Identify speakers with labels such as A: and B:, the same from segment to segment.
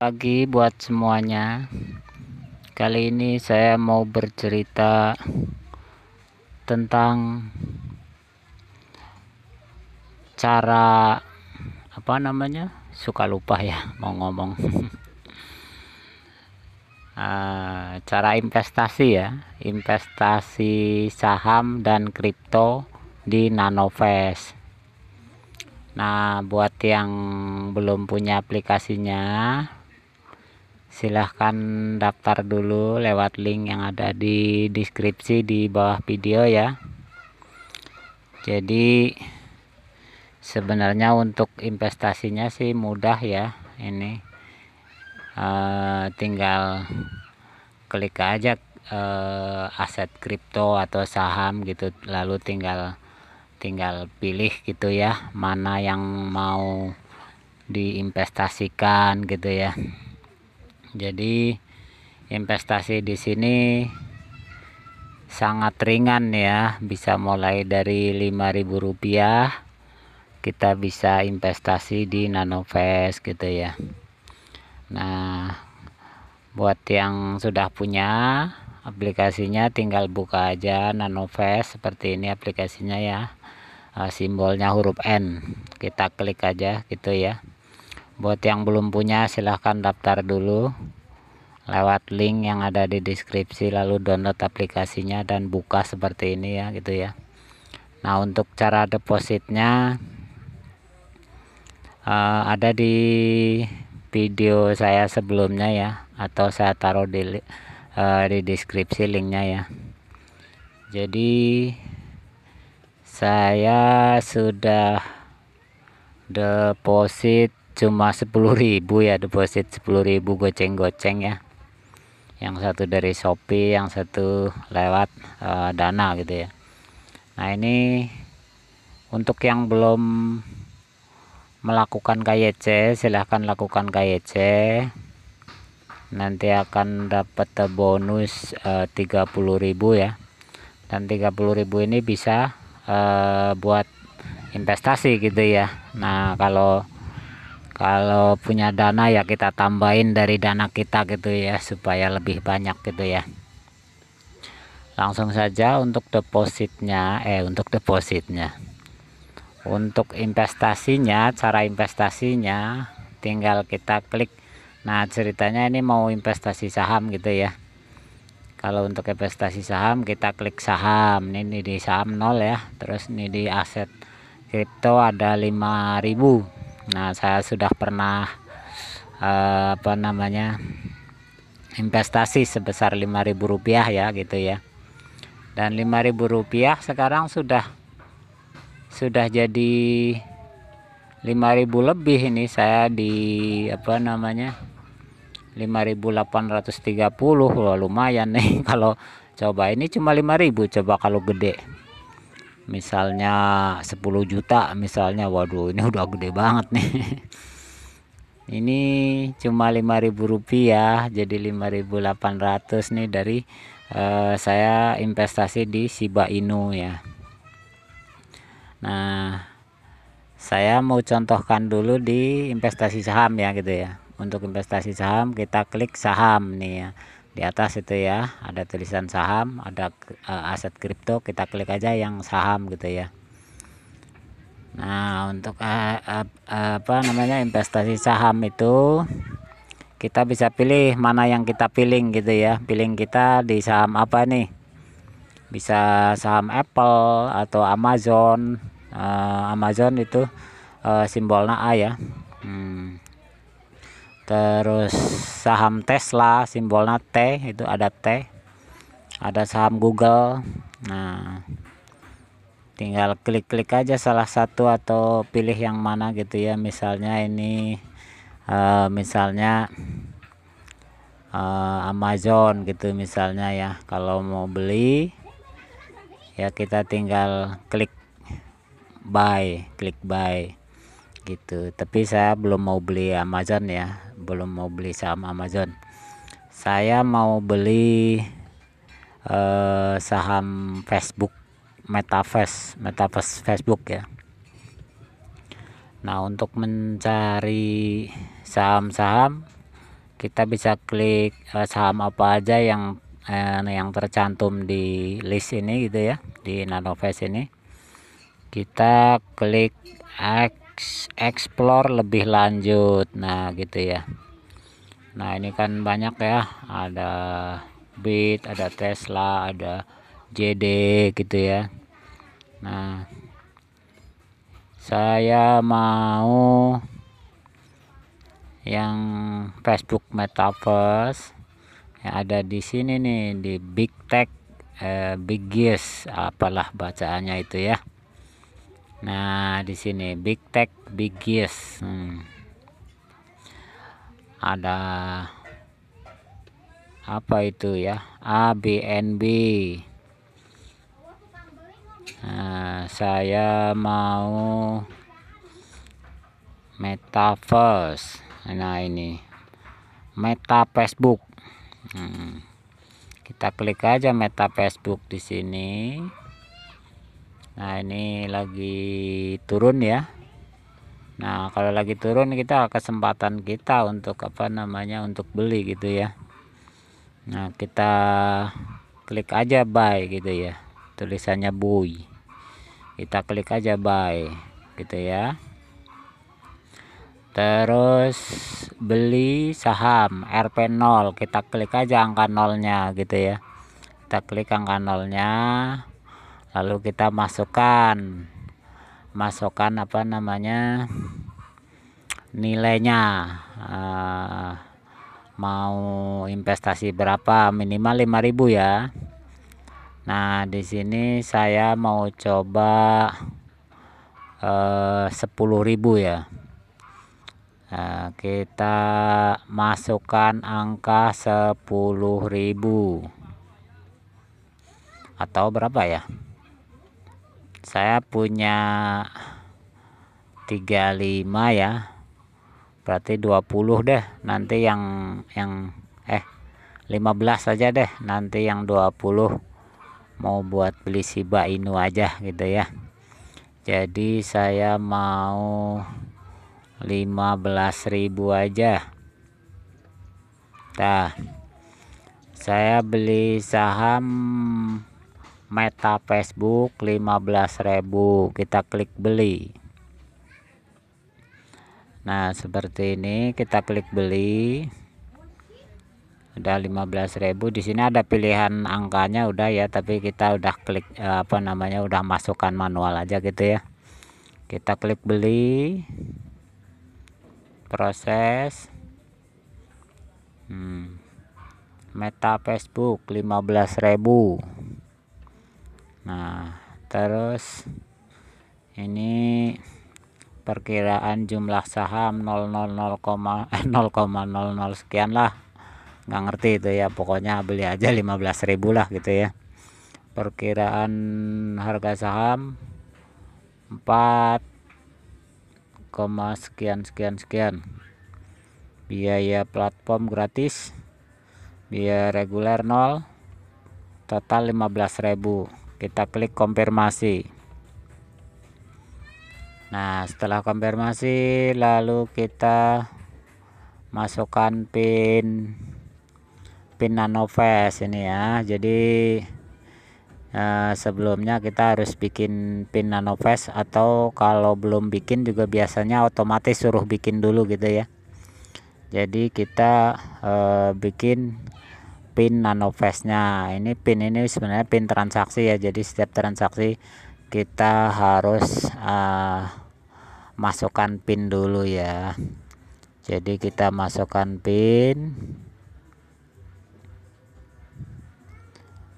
A: pagi buat semuanya kali ini saya mau bercerita tentang cara apa namanya suka lupa ya mau ngomong ah, cara investasi ya investasi saham dan kripto di nanofest nah buat yang belum punya aplikasinya silahkan daftar dulu lewat link yang ada di deskripsi di bawah video ya jadi sebenarnya untuk investasinya sih mudah ya ini e, tinggal klik aja e, aset kripto atau saham gitu lalu tinggal tinggal pilih gitu ya mana yang mau diinvestasikan gitu ya jadi investasi di sini sangat ringan ya, bisa mulai dari rp rupiah. kita bisa investasi di Nanovest gitu ya. Nah, buat yang sudah punya aplikasinya tinggal buka aja Nanovest seperti ini aplikasinya ya. Eh, simbolnya huruf N. Kita klik aja gitu ya buat yang belum punya silahkan daftar dulu lewat link yang ada di deskripsi lalu download aplikasinya dan buka seperti ini ya gitu ya nah untuk cara depositnya uh, ada di video saya sebelumnya ya atau saya taruh di uh, di deskripsi linknya ya jadi saya sudah deposit cuma 10.000 ya deposit 10.000 goceng-goceng ya yang satu dari Shopee yang satu lewat uh, Dana gitu ya Nah ini untuk yang belum melakukan KYC silahkan lakukan KYC nanti akan dapat bonus eh, uh, 30.000 ya dan 30.000 ini bisa uh, buat investasi gitu ya Nah kalau kalau punya dana ya kita tambahin dari dana kita gitu ya supaya lebih banyak gitu ya langsung saja untuk depositnya eh untuk depositnya untuk investasinya cara investasinya tinggal kita klik nah ceritanya ini mau investasi saham gitu ya kalau untuk investasi saham kita klik saham ini, ini di saham nol ya terus ini di aset kripto ada 5000 nah saya sudah pernah uh, apa namanya investasi sebesar Rp5.000 ya gitu ya dan Rp5.000 sekarang sudah sudah jadi 5000 lebih ini saya di apa namanya 5830 loh lumayan nih kalau coba ini cuma 5000 coba kalau gede misalnya 10 juta misalnya waduh ini udah gede banget nih ini cuma 5000 rupiah jadi 5800 nih dari uh, saya investasi di Shiba Inu ya nah saya mau contohkan dulu di investasi saham ya gitu ya untuk investasi saham kita klik saham nih ya di atas itu ya ada tulisan saham ada uh, aset kripto kita klik aja yang saham gitu ya nah untuk uh, apa namanya investasi saham itu kita bisa pilih mana yang kita pilih gitu ya pilih kita di saham apa nih bisa saham Apple atau Amazon uh, Amazon itu uh, simbolnya A ya hmm terus saham Tesla simbolnya T itu ada T ada saham Google nah tinggal klik-klik aja salah satu atau pilih yang mana gitu ya misalnya ini uh, misalnya uh, Amazon gitu misalnya ya kalau mau beli ya kita tinggal klik buy klik buy gitu tapi saya belum mau beli Amazon ya belum mau beli saham Amazon saya mau beli eh, saham Facebook Metaverse Metaverse Facebook ya Nah untuk mencari saham-saham kita bisa klik eh, saham apa aja yang eh, yang tercantum di list ini gitu ya di Nanoface ini kita klik X explore lebih lanjut nah gitu ya nah ini kan banyak ya ada bit ada Tesla ada JD gitu ya nah saya mau yang Facebook Metaverse yang ada di sini nih di Big Tech eh, Big Biggest apalah bacaannya itu ya Nah, di sini Big Tech Big Yes. Hmm. Ada apa itu ya? ABNB. Nah, saya mau metaverse. Nah, ini meta Facebook. Hmm. Kita klik aja meta Facebook di sini nah ini lagi turun ya nah kalau lagi turun kita kesempatan kita untuk apa namanya untuk beli gitu ya nah kita klik aja buy gitu ya tulisannya buy kita klik aja buy gitu ya terus beli saham RP0 kita klik aja angka nolnya gitu ya kita klik angka nolnya lalu kita masukkan masukkan apa namanya nilainya uh, mau investasi berapa minimal 5000 ya Nah di sini saya mau coba eh, sepuluh ribu ya uh, kita masukkan angka sepuluh ribu atau berapa ya saya punya 35 ya berarti 20 deh nanti yang yang eh 15 saja deh nanti yang 20 mau buat beli Shiba Inu aja gitu ya jadi saya mau 15.000 aja nah saya beli saham Meta Facebook 15.000 kita klik beli Nah seperti ini kita klik beli udah 15.000 di sini ada pilihan angkanya udah ya tapi kita udah klik eh, apa namanya udah masukkan manual aja gitu ya kita klik beli proses hmm, meta Facebook 15.000 nah terus ini perkiraan jumlah saham nol 0,00 eh, sekian lah nggak ngerti itu ya pokoknya beli aja 15.000 lah gitu ya perkiraan harga saham 4, sekian sekian sekian biaya platform gratis biaya reguler 0 total ribu kita klik konfirmasi nah setelah konfirmasi lalu kita masukkan pin pin nanofest ini ya jadi eh, sebelumnya kita harus bikin pin nanofest atau kalau belum bikin juga biasanya otomatis suruh bikin dulu gitu ya jadi kita eh, bikin pin nanofast nya ini pin ini sebenarnya pin transaksi ya jadi setiap transaksi kita harus uh, masukkan pin dulu ya jadi kita masukkan pin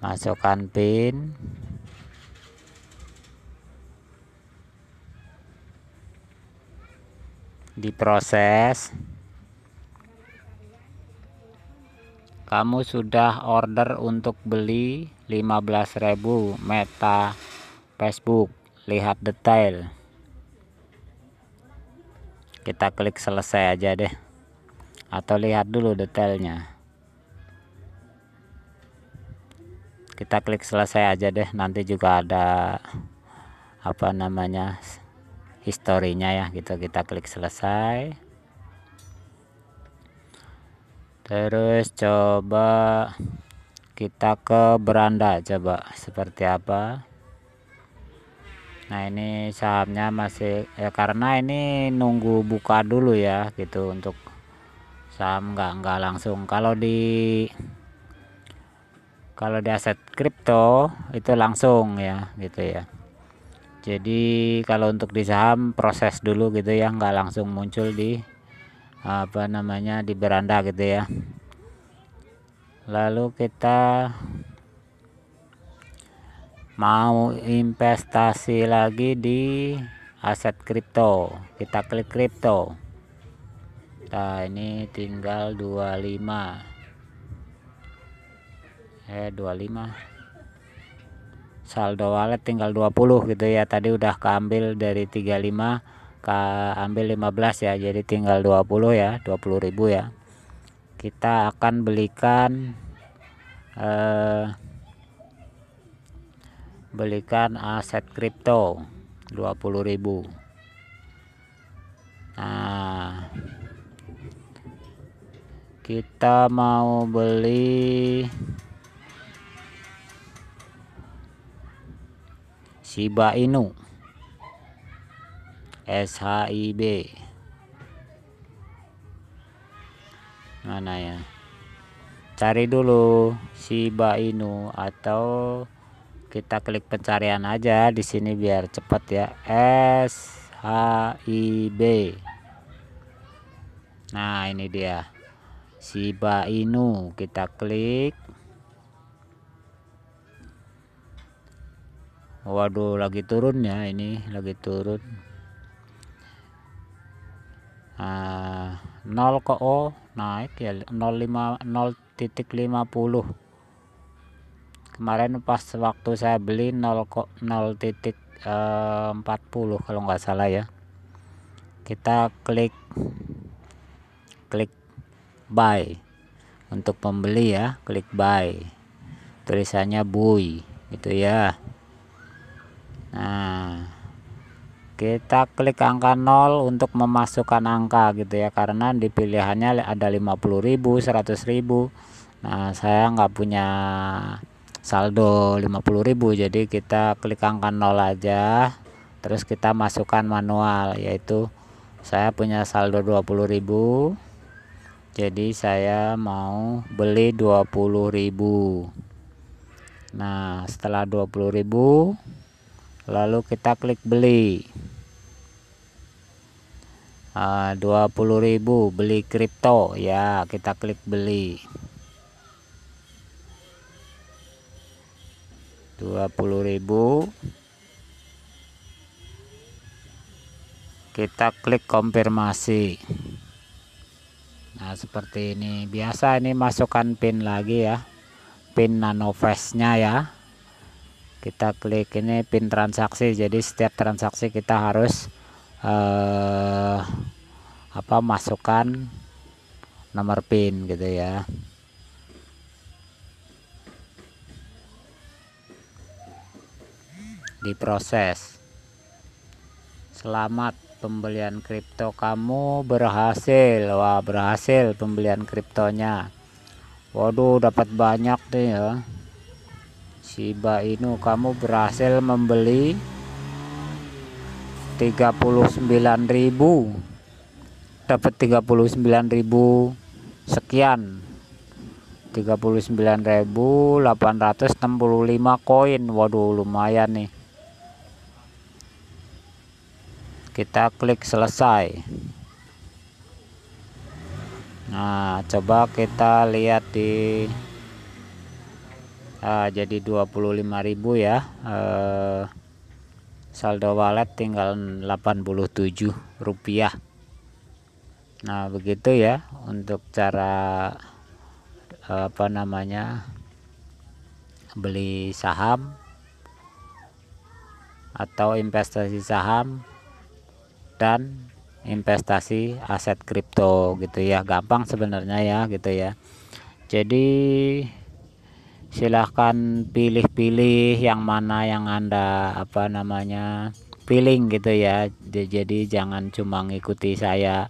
A: masukkan pin diproses kamu sudah order untuk beli 15.000 meta Facebook lihat detail kita klik selesai aja deh atau lihat dulu detailnya kita klik selesai aja deh nanti juga ada apa namanya historinya ya gitu kita klik selesai terus coba kita ke beranda coba seperti apa nah ini sahamnya masih ya karena ini nunggu buka dulu ya gitu untuk saham nggak nggak langsung kalau di kalau di aset kripto itu langsung ya gitu ya jadi kalau untuk di saham proses dulu gitu ya nggak langsung muncul di apa namanya di beranda gitu ya lalu kita mau investasi lagi di aset kripto kita klik kripto nah ini tinggal 25 eh 25 saldo wallet tinggal 20 gitu ya tadi udah keambil dari 35 Ka, ambil 15 ya jadi tinggal 20 ya 20.000 ya kita akan belikan eh, belikan aset kripto 20.000 nah kita mau beli Shiba Inu SHIB mana ya cari dulu Shiba Inu atau kita klik pencarian aja di sini biar cepat ya SHIB nah ini dia Shiba Inu kita klik waduh lagi turun ya ini lagi turun 0 ah, ke O naik ya 0,5 0.50 kemarin pas waktu saya beli 0 0.40 eh, kalau nggak salah ya kita klik klik buy untuk pembeli ya klik buy tulisannya buy gitu ya nah kita klik angka 0 untuk memasukkan angka gitu ya karena di pilihannya ada 50.000 100.000 nah saya nggak punya saldo 50.000 jadi kita klik angka 0 aja terus kita masukkan manual yaitu saya punya saldo 20.000 jadi saya mau beli 20.000 nah setelah 20.000 lalu kita klik beli Ah, uh, 20.000 beli kripto ya kita klik beli 20.000 kita klik konfirmasi nah seperti ini biasa ini masukkan pin lagi ya pin nano nya ya kita klik ini pin transaksi jadi setiap transaksi kita harus eh, apa masukkan nomor pin gitu ya diproses selamat pembelian kripto kamu berhasil wah berhasil pembelian kriptonya waduh dapat banyak nih ya Shiba Inu kamu berhasil membeli 39.000 dapat 39.000 sekian 39.865 koin waduh lumayan nih kita klik selesai nah coba kita lihat di uh, jadi 25.000 ya eh, saldo wallet tinggal 87 rupiah nah begitu ya untuk cara apa namanya beli saham atau investasi saham dan investasi aset kripto gitu ya gampang sebenarnya ya gitu ya jadi silahkan pilih-pilih yang mana yang anda apa namanya feeling gitu ya jadi jangan cuma ngikuti saya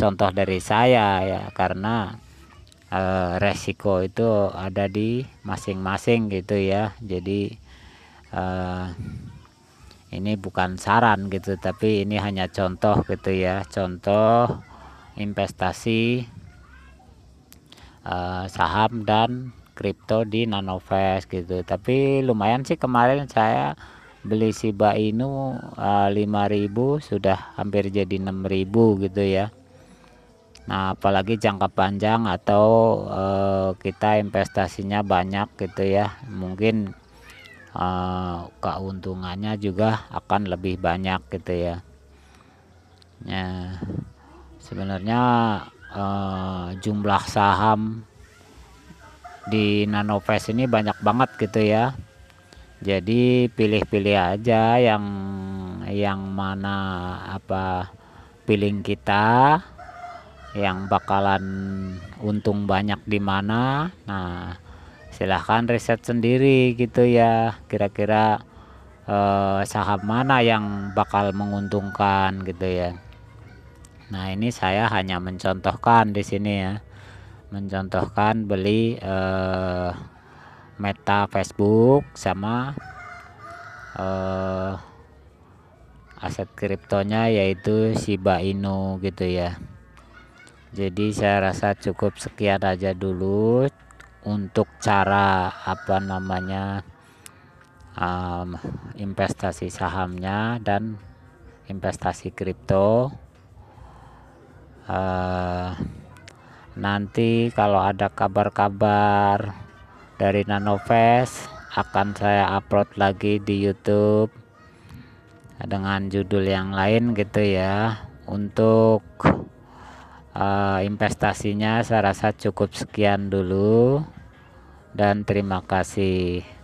A: contoh dari saya ya karena e, resiko itu ada di masing-masing gitu ya jadi e, ini bukan saran gitu tapi ini hanya contoh gitu ya contoh investasi e, saham dan kripto di Nanovest gitu tapi lumayan sih kemarin saya beli Shiba Inu uh, eh, 5000 sudah hampir jadi 6000 gitu ya Nah apalagi jangka panjang atau uh, kita investasinya banyak gitu ya mungkin uh, keuntungannya juga akan lebih banyak gitu ya ya sebenarnya uh, jumlah saham di Nanofest ini banyak banget gitu ya jadi pilih-pilih aja yang yang mana apa pilih kita yang bakalan untung banyak di mana nah silahkan riset sendiri gitu ya kira-kira eh, saham mana yang bakal menguntungkan gitu ya nah ini saya hanya mencontohkan di sini ya mencontohkan beli eh, Meta Facebook sama eh, aset kriptonya yaitu Shiba Inu gitu ya jadi saya rasa cukup sekian aja dulu untuk cara apa namanya um, investasi sahamnya dan investasi kripto uh, nanti kalau ada kabar-kabar dari nanofest akan saya upload lagi di YouTube dengan judul yang lain gitu ya untuk uh, investasinya saya rasa cukup sekian dulu dan terima kasih